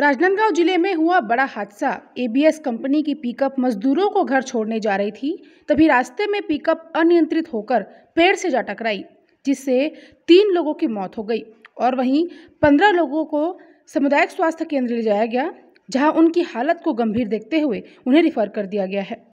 राजनांदगांव जिले में हुआ बड़ा हादसा एबीएस कंपनी की पिकअप मजदूरों को घर छोड़ने जा रही थी तभी रास्ते में पिकअप अनियंत्रित होकर पेड़ से जा टकराई जिससे तीन लोगों की मौत हो गई और वहीं पंद्रह लोगों को सामुदायिक स्वास्थ्य केंद्र ले जाया गया जहां उनकी हालत को गंभीर देखते हुए उन्हें रिफर कर दिया गया है